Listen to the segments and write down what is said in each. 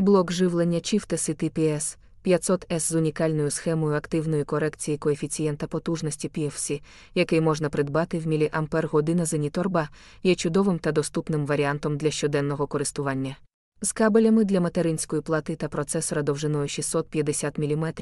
Блок живлення Чіфтеси TPS 500S з унікальною схемою активної корекції коефіцієнта потужності PFC, який можна придбати в міліампер-година зеніторба, є чудовим та доступним варіантом для щоденного користування. З кабелями для материнської плати та процесора довжиною 650 мм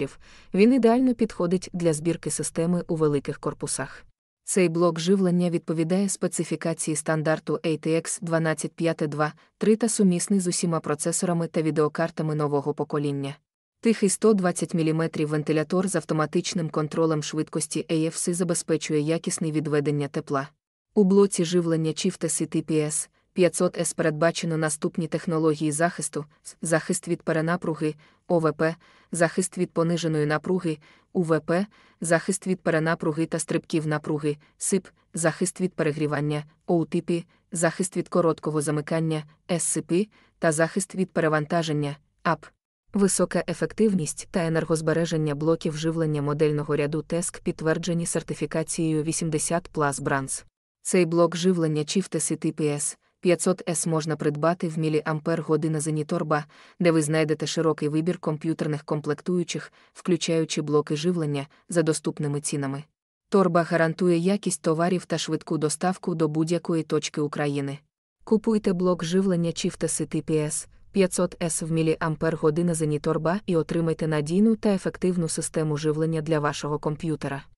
він ідеально підходить для збірки системи у великих корпусах. Цей блок живлення відповідає специфікації стандарту ATX 12523 та сумісний з усіма процесорами та відеокартами нового покоління. Тихий 120 мм вентилятор з автоматичним контролем швидкості AFC забезпечує якісне відведення тепла. У блоці живлення Shift TPS. 500С передбачено наступні технології захисту, захист від перенапруги, ОВП, захист від пониженої напруги, УВП, захист від перенапруги та стрибків напруги, СИП, захист від перегрівання, ОУТІПІ, захист від короткого замикання, ССП та захист від перевантаження, АП. Висока ефективність та енергозбереження блоків живлення модельного ряду ТЕСК підтверджені сертифікацією 80 Plus Brands. Цей блок живлення Чіфтеси ТПС. 500S можна придбати в міліампер година Зеніторба, де ви знайдете широкий вибір комп'ютерних комплектуючих, включаючи блоки живлення за доступними цінами. Торба гарантує якість товарів та швидку доставку до будь-якої точки України. Купуйте блок живлення Чифтеси ТПС 500S в міліампер година Зеніторба і отримайте надійну та ефективну систему живлення для вашого комп'ютера.